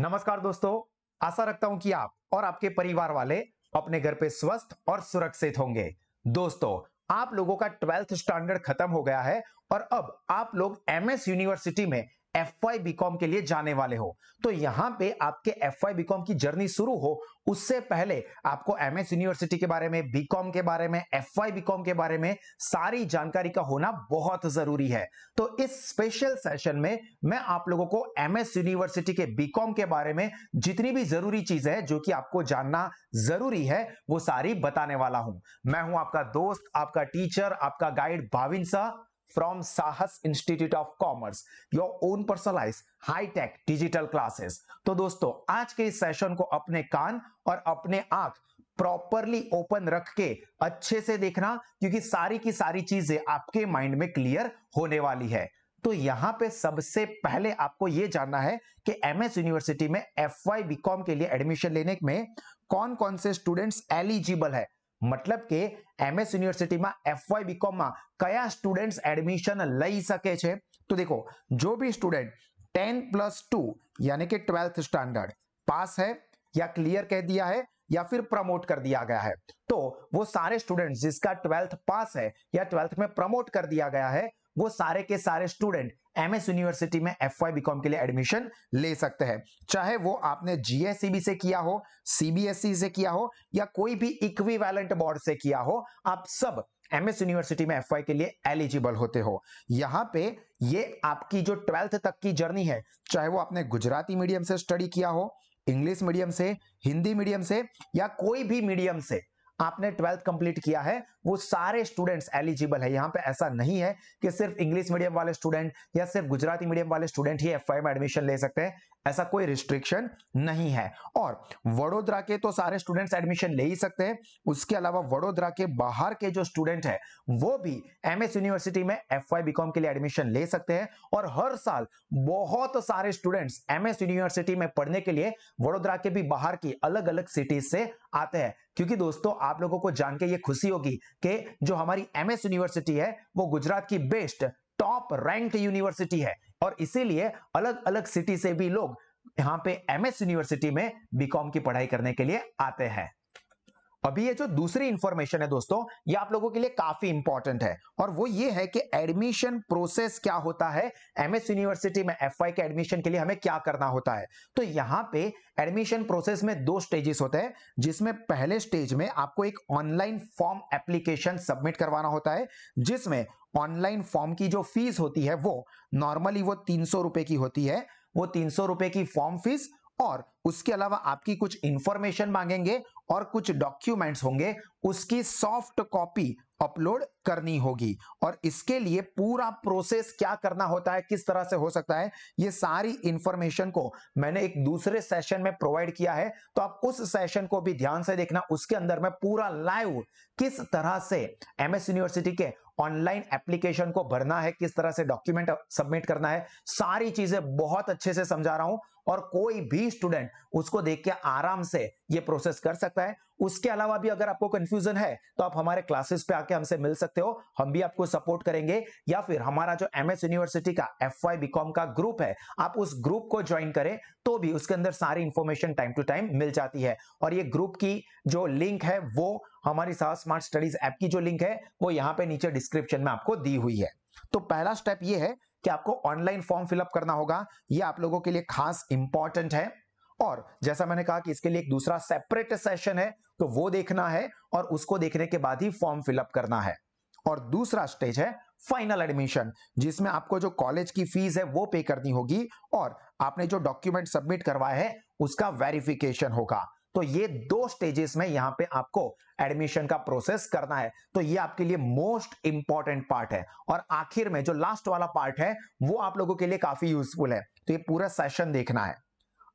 नमस्कार दोस्तों आशा रखता हूं कि आप और आपके परिवार वाले अपने घर पे स्वस्थ और सुरक्षित होंगे दोस्तों आप लोगों का ट्वेल्थ स्टैंडर्ड खत्म हो गया है और अब आप लोग एमएस यूनिवर्सिटी में एफ वाई बीकॉम के लिए जाने वाले हो तो यहां पे आपके एफ वाई बीकॉम की जर्नी शुरू हो उससे पहले आपको एमएस यूनिवर्सिटी के बारे में बीकॉम के बारे में एफ वाई बीकॉम के बारे में सारी जानकारी का होना बहुत जरूरी है तो इस स्पेशल सेशन में मैं आप लोगों को एमएस यूनिवर्सिटी के बीकॉम के बारे में जितनी भी जरूरी चीज है जो कि आपको जानना जरूरी है वो सारी बताने वाला हूं मैं हूं आपका दोस्त आपका टीचर आपका गाइड भाविन सा from Sahas institute of commerce your own personalize hitech digital classes तो दोस्तों आज के इस सेशन को अपने कान और अपने आंख प्रॉपरली ओपन रख के अच्छे से देखना क्योंकि सारी की सारी चीजें आपके माइंड में क्लियर होने वाली है तो यहां पे सबसे पहले आपको यह जानना है कि एमएस यूनिवर्सिटी में एफ वाई बी कॉम के लिए एडमिशन लेने में कौन कौन से स्टूडेंट्स एलिजिबल है મતલબ કે એમએસ યુનિવર્સિટીમાં बीकॉम में क्या स्टूडेंट्स एडमिशन लई सके छे? तो देखो जो भी स्टूडेंट टेन प्लस टू यानी कि ट्वेल्थ स्टैंडर्ड पास है या क्लियर कह दिया है या फिर प्रमोट कर दिया गया है तो वो सारे स्टूडेंट्स जिसका ट्वेल्थ पास है या ट्वेल्थ में प्रमोट कर दिया गया है वो सारे के सारे स्टूडेंट एमएस यूनिवर्सिटी में एफ वाई बीकॉम के लिए एडमिशन ले सकते हैं चाहे वो आपने जीएससीबी e से किया हो सीबीएसई e से किया हो या कोई भी इक्विवेलेंट बोर्ड से किया हो आप सब एमएस यूनिवर्सिटी में एफ के लिए एलिजिबल होते हो यहाँ पे ये आपकी जो ट्वेल्थ तक की जर्नी है चाहे वो आपने गुजराती मीडियम से स्टडी किया हो इंग्लिश मीडियम से हिंदी मीडियम से या कोई भी मीडियम से आपने ट्वेल्थ कंप्लीट किया है वो सारे स्टूडेंट्स एलिजिबल है यहाँ पे ऐसा नहीं है कि सिर्फ इंग्लिश मीडियम वाले स्टूडेंट या सिर्फ गुजराती मीडियम वाले स्टूडेंट ही एफ में एडमिशन ले सकते हैं ऐसा कोई रिस्ट्रिक्शन नहीं है और वडोदरा के तो सारे स्टूडेंट्स एडमिशन ले ही सकते हैं उसके अलावा वडोदरा के बाहर के जो स्टूडेंट है वो भी एम यूनिवर्सिटी में एफ वाई के लिए एडमिशन ले सकते हैं और हर साल बहुत सारे स्टूडेंट्स एम यूनिवर्सिटी में पढ़ने के लिए वडोदरा के भी बाहर की अलग अलग सिटीज से आते हैं क्योंकि दोस्तों आप लोगों को जान के ये खुशी होगी कि जो हमारी एमएस यूनिवर्सिटी है वो गुजरात की बेस्ट टॉप रैंक यूनिवर्सिटी है और इसीलिए अलग अलग सिटी से भी लोग यहाँ पे एमएस यूनिवर्सिटी में बीकॉम की पढ़ाई करने के लिए आते हैं अभी ये जो दूसरी इंफॉर्मेशन है दोस्तों ये आप लोगों के लिए काफी इंपॉर्टेंट है और वो ये है कि एडमिशन प्रोसेस क्या होता है एमएस यूनिवर्सिटी में एफ के एडमिशन के लिए हमें क्या करना होता है तो यहाँ पे एडमिशन प्रोसेस में दो स्टेजेस होते हैं जिसमें पहले स्टेज में आपको एक ऑनलाइन फॉर्म एप्लीकेशन सबमिट करवाना होता है जिसमें ऑनलाइन फॉर्म की जो फीस होती है वो नॉर्मली वो तीन रुपए की होती है वो तीन रुपए की फॉर्म फीस और उसके अलावा आपकी कुछ इंफॉर्मेशन मांगेंगे और कुछ डॉक्यूमेंट्स होंगे उसकी सॉफ्ट कॉपी अपलोड करनी होगी और इसके लिए पूरा प्रोसेस क्या करना होता है किस तरह से हो सकता है ये सारी इंफॉर्मेशन को मैंने एक दूसरे सेशन में प्रोवाइड किया है तो आप उस सेशन को भी ध्यान से देखना उसके अंदर मैं पूरा लाइव किस तरह से एमएस यूनिवर्सिटी के ऑनलाइन एप्लीकेशन को भरना है किस तरह से डॉक्यूमेंट सबमिट करना है सारी चीजें बहुत अच्छे से समझा रहा हूं और कोई भी स्टूडेंट उसको देख के आराम से ये प्रोसेस कर सकता है उसके अलावा भी अगर आपको कंफ्यूजन है तो आप हमारे क्लासेस पे आके हमसे मिल सकते हो हम भी आपको सपोर्ट करेंगे या फिर हमारा जो एम एस यूनिवर्सिटी का एफ वाई का ग्रुप है आप उस ग्रुप को ज्वाइन करें तो भी उसके अंदर सारी इंफॉर्मेशन टाइम टू टाइम मिल जाती है और ये ग्रुप की जो लिंक है वो हमारी सास स्मार्ट स्टडीज ऐप की जो लिंक है वो यहाँ पे नीचे डिस्क्रिप्शन में आपको दी हुई है तो पहला स्टेप ये है कि आपको ऑनलाइन फॉर्म फिलअप करना होगा ये आप लोगों के लिए खास इंपॉर्टेंट है और जैसा मैंने कहा कि इसके लिए एक दूसरा सेपरेट सेशन है तो वो देखना है और उसको देखने के बाद ही फॉर्म फिलअप करना है और दूसरा स्टेज है फाइनल एडमिशन जिसमें आपको जो कॉलेज की फीस है वो पे करनी होगी और आपने जो डॉक्यूमेंट सबमिट करवाया है उसका वेरिफिकेशन होगा तो ये दो स्टेजेस में यहां पे आपको एडमिशन का प्रोसेस करना है तो ये आपके लिए मोस्ट इंपॉर्टेंट पार्ट है और आखिर में जो लास्ट वाला पार्ट है वो आप लोगों के लिए काफी यूजफुल है तो ये पूरा सेशन देखना है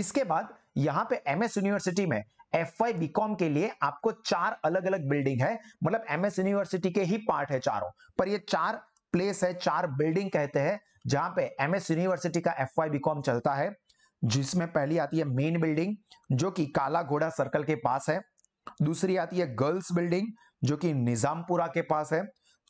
इसके बाद यहां पे एमएस यूनिवर्सिटी में एफ वाई बीकॉम के लिए आपको चार अलग अलग बिल्डिंग है मतलब एमएस यूनिवर्सिटी के ही पार्ट है चारों पर ये चार प्लेस है चार बिल्डिंग कहते हैं जहां पे एमएस यूनिवर्सिटी का एफ वाई बीकॉम चलता है जिसमें पहली आती है मेन बिल्डिंग जो कि काला घोड़ा सर्कल के पास है दूसरी आती है गर्ल्स बिल्डिंग जो कि निजामपुरा के पास है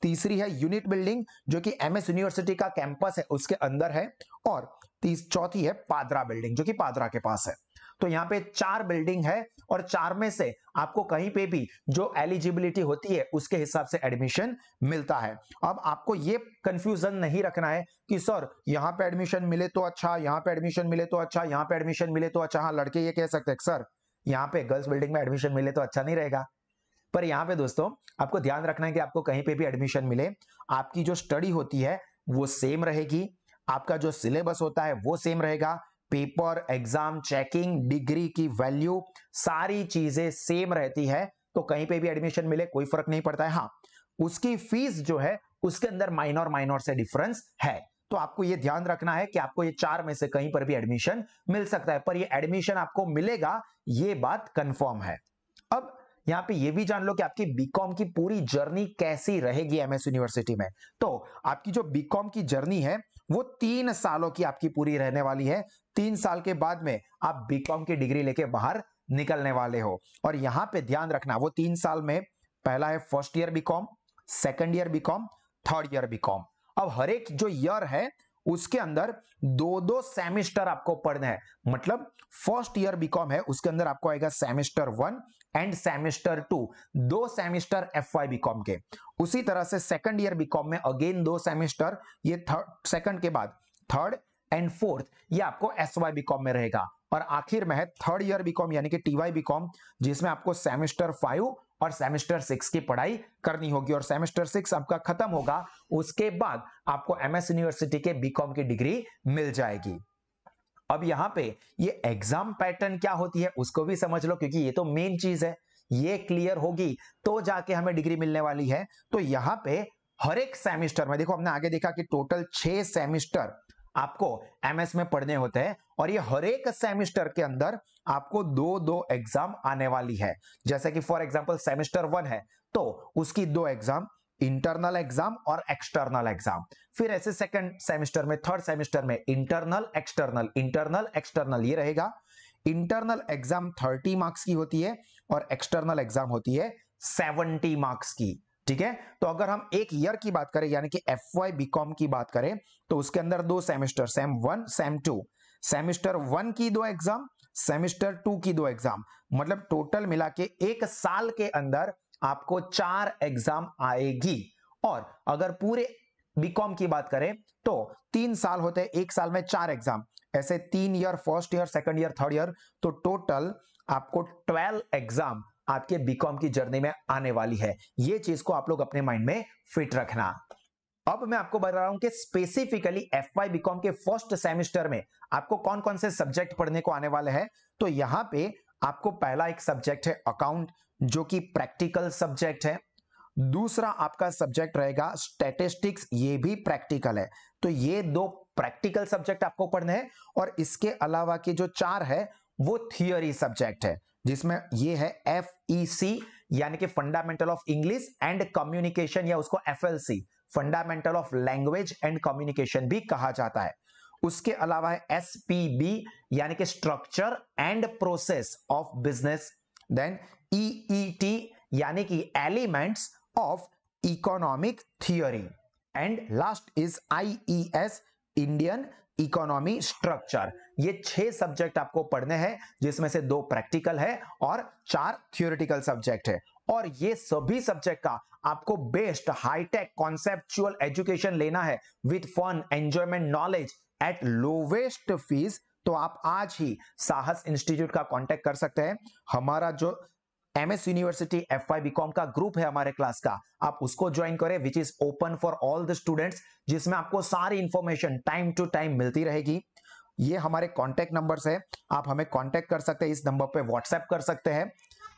तीसरी है यूनिट बिल्डिंग जो कि एमएस यूनिवर्सिटी का कैंपस है उसके अंदर है और चौथी है पादरा बिल्डिंग जो कि पादरा के पास है तो यहाँ पे चार बिल्डिंग है और चार में से आपको कहीं पे भी जो एलिजिबिलिटी होती है उसके हिसाब से एडमिशन मिलता है अब आपको ये कंफ्यूजन नहीं रखना है कि सर यहाँ पे एडमिशन मिले तो अच्छा यहाँ पे एडमिशन मिले तो अच्छा यहाँ पे एडमिशन मिले तो अच्छा हाँ लड़के ये कह सकते हैं सर यहाँ पे गर्ल्स बिल्डिंग में एडमिशन मिले तो अच्छा नहीं रहेगा पर यहाँ पे दोस्तों आपको ध्यान रखना है कि आपको कहीं पे भी एडमिशन मिले आपकी जो स्टडी होती है वो सेम रहेगी आपका जो सिलेबस होता है वो सेम रहेगा पेपर एग्जाम चेकिंग डिग्री की वैल्यू सारी चीजें सेम रहती है तो कहीं पे भी एडमिशन मिले कोई फर्क नहीं पड़ता है हाँ उसकी फीस जो है उसके अंदर माइनर माइनर से डिफरेंस है तो आपको ये ध्यान रखना है कि आपको ये चार में से कहीं पर भी एडमिशन मिल सकता है पर ये एडमिशन आपको मिलेगा ये बात कंफर्म है अब यहाँ पे ये भी जान लो कि आपकी बीकॉम की पूरी जर्नी कैसी रहेगी एमएस यूनिवर्सिटी में तो आपकी जो बीकॉम की जर्नी है वो तीन सालों की आपकी पूरी रहने वाली है तीन साल के बाद में आप बीकॉम की डिग्री लेके बाहर निकलने वाले हो और यहां पे ध्यान रखना वो तीन साल में पहला है first year BCom second year BCom third year BCom अब हर एक जो ईयर है उसके अंदर दो दो सेमेस्टर आपको पढ़ना है मतलब फर्स्ट ईयर बीकॉम है उसके अंदर आपको आएगा semester one and semester two दो सेमेस्टर एफ वाई बीकॉम के उसी तरह से सेकंड ईयर बीकॉम में अगेन दो सेमेस्टर ये थर्ड सेकंड के बाद थर्ड एंड फोर्थ ये आपको एस वाई बीकॉम में रहेगा और आखिर में है थर्ड ईयर बीकॉम यानी कि टीवाई बीकॉम जिसमें आपको सेमेस्टर फाइव और सेमेस्टर सिक्स की पढ़ाई करनी होगी और सेमेस्टर सिक्स आपका खत्म होगा उसके बाद आपको एमएस यूनिवर्सिटी के बीकॉम की डिग्री मिल जाएगी अब यहां पे ये एग्जाम पैटर्न क्या होती है उसको भी समझ लो क्योंकि ये तो मेन चीज है ये क्लियर होगी तो जाके हमें डिग्री मिलने वाली है तो यहां पे हर एक सेमेस्टर में देखो हमने आगे देखा कि टोटल छह सेमेस्टर आपको एमएस में पढ़ने होते हैं और ये हर एक सेमिस्टर के अंदर आपको दो दो एग्जाम आने वाली है जैसे कि फॉर एग्जाम्पल सेमिस्टर वन है तो उसकी दो एग्जाम इंटरनल एग्जाम और एक्सटर्नल एग्जाम फिर ऐसे सेकंड सेमेस्टर में थर्ड सेमेस्टर में इंटरनल एक्सटर्नल इंटरनल एक्सटर्नल ये रहेगा इंटरनल एग्जाम थर्टी मार्क्स की होती है और एक्सटर्नल एग्जाम होती है सेवनटी मार्क्स की ठीक है तो अगर हम एक ईयर की बात करें यानी कि एफ वाई बीकॉम की बात करें तो उसके अंदर दो semester sem one sem two semester one की दो एग्जाम सेमेस्टर टू की दो एग्जाम मतलब टोटल मिला के एक साल के अंदर आपको चार एग्जाम आएगी और अगर पूरे बीकॉम की बात करें तो तीन साल होते हैं एक साल में चार एग्जाम ऐसे तीन year first year second year third year तो टोटल आपको ट्वेल्व एग्जाम आपके बीकॉम की जर्नी में आने वाली है ये चीज को आप लोग अपने माइंड में फिट रखना अब मैं आपको बता रहा हूं कि स्पेसिफिकली एफ वाई बीकॉम के फर्स्ट सेमेस्टर में आपको कौन कौन से सब्जेक्ट पढ़ने को आने वाले हैं तो यहां पे आपको पहला एक सब्जेक्ट है अकाउंट जो कि प्रैक्टिकल सब्जेक्ट है दूसरा आपका सब्जेक्ट रहेगा स्टेटिस्टिक्स ये भी प्रैक्टिकल है तो ये दो प्रैक्टिकल सब्जेक्ट आपको पढ़ने हैं और इसके अलावा के जो चार है वो थियोरी सब्जेक्ट है जिसमें ये है एफ ई सी यानी कि fundamental of English and communication या उसको F L C fundamental of language and communication भी कहा जाता है उसके अलावा है एस पी बी यानी कि structure and process of business then E T यानी कि elements of economic theory and last is I E S Indian economy structure ये छह सब्जेक्ट आपको पढ़ने हैं जिसमें से दो प्रैक्टिकल है और चार थियोरिटिकल सब्जेक्ट है और ये सभी सब्जेक्ट का आपको बेस्ट हाईटेक कॉन्सेप्चुअल एजुकेशन लेना है with fun enjoyment knowledge at lowest fees तो आप आज ही साहस इंस्टीट्यूट का कांटेक्ट कर सकते हैं हमारा जो MS university F I BCom का ग्रुप है हमारे क्लास का आप उसको ज्वाइन करें which is open for all the students जिसमें आपको सारी इंफॉर्मेशन टाइम टू टाइम मिलती रहेगी ये हमारे कॉन्टेक्ट नंबर है आप हमें कॉन्टेक्ट कर सकते हैं इस नंबर पे व्हाट्सएप कर सकते हैं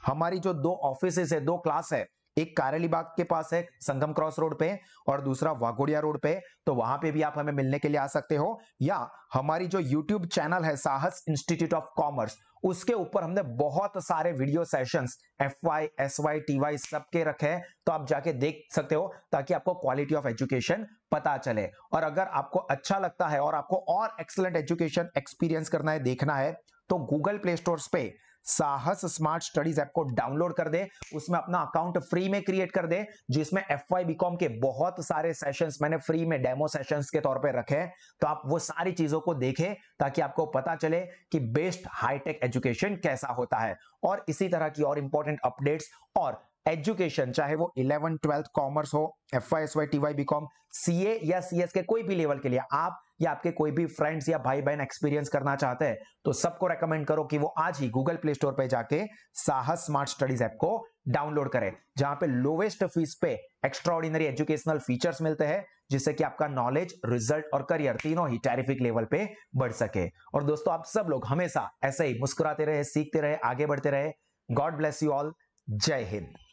हमारी जो दो ऑफिस है दो क्लास है एक कारेलीबाग के पास है संगम क्रॉस रोड पे और दूसरा वाघोड़िया रोड पे तो वहां पे भी आप हमें मिलने के लिए आ सकते हो या हमारी जो यूट्यूब चैनल है साहस इंस्टीट्यूट ऑफ कॉमर्स उसके ऊपर हमने बहुत सारे video sessions F Y S Y T Y सबके रखे हैं तो आप जाके देख सकते हो ताकि आपको क्वालिटी ऑफ एजुकेशन पता चले और अगर आपको अच्छा लगता है और आपको और एक्सलेंट एजुकेशन एक्सपीरियंस करना है देखना है तो गूगल प्ले स्टोर पे साहस स्मार्ट स्टडीज ऐप को डाउनलोड कर दे उसमें अपना अकाउंट फ्री में क्रिएट कर दे जिसमें एफ वाई बीकॉम के बहुत सारे सेशंस मैंने फ्री में डेमो सेशंस के तौर पे रखे हैं तो आप वो सारी चीजों को देखें ताकि आपको पता चले कि बेस्ट हाईटेक एजुकेशन कैसा होता है और इसी तरह की और इंपॉर्टेंट अपडेट्स और एजुकेशन चाहे वो इलेवन ट्वेल्थ कॉमर्स हो F I S Y T Y B com C A या सी एस के कोई भी लेवल के लिए आप या आपके कोई भी फ्रेंड्स या भाई बहन एक्सपीरियंस करना चाहते हैं तो सबको रेकमेंड करो कि वो आज ही गूगल प्ले स्टोर पर जाके साहस स्मार्ट स्टडीज ऐप को डाउनलोड करें जहां पे लोवेस्ट फीस पे एक्स्ट्रा ऑर्डिनरी एजुकेशनल फीचर्स मिलते हैं जिससे कि आपका नॉलेज रिजल्ट और करियर तीनों ही टेरिफिक लेवल पे बढ़ सके और दोस्तों आप सब लोग हमेशा ऐसे ही मुस्कुराते रहे सीखते रहे आगे बढ़ते रहे गॉड ब्लेस यू ऑल जय हिंद